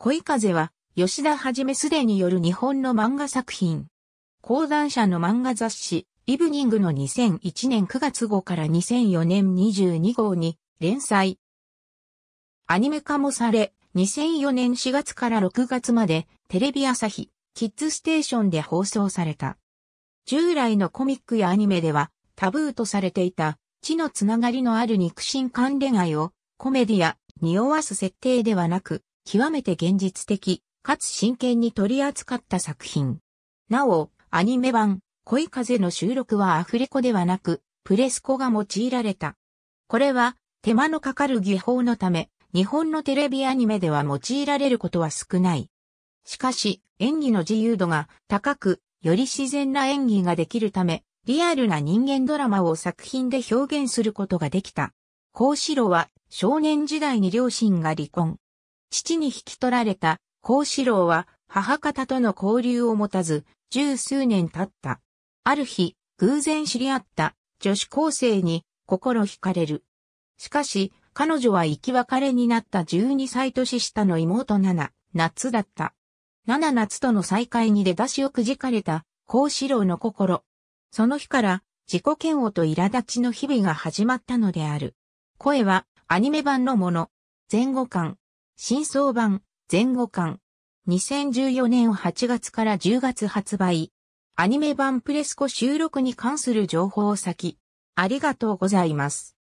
恋風は、吉田はじめすでによる日本の漫画作品。講談社の漫画雑誌、イブニングの2001年9月号から2004年22号に連載。アニメ化もされ、2004年4月から6月までテレビ朝日、キッズステーションで放送された。従来のコミックやアニメではタブーとされていた地のつながりのある肉親関連愛をコメディア、匂わす設定ではなく極めて現実的、かつ真剣に取り扱った作品。なお、アニメ版、恋風の収録はアフレコではなく、プレスコが用いられた。これは、手間のかかる技法のため、日本のテレビアニメでは用いられることは少ない。しかし、演技の自由度が高く、より自然な演技ができるため、リアルな人間ドラマを作品で表現することができた。孔子郎は少年時代に両親が離婚。父に引き取られた、孔子郎は、母方との交流を持たず、十数年経った。ある日、偶然知り合った女子高生に心惹かれる。しかし、彼女は生き別れになった十二歳年下の妹七、夏だった。七夏との再会に出だしをくじかれた、孔子郎の心。その日から、自己嫌悪と苛立ちの日々が始まったのである。声は、アニメ版のもの。前後感、新装版、前後巻。2014年8月から10月発売。アニメ版プレスコ収録に関する情報を先。ありがとうございます。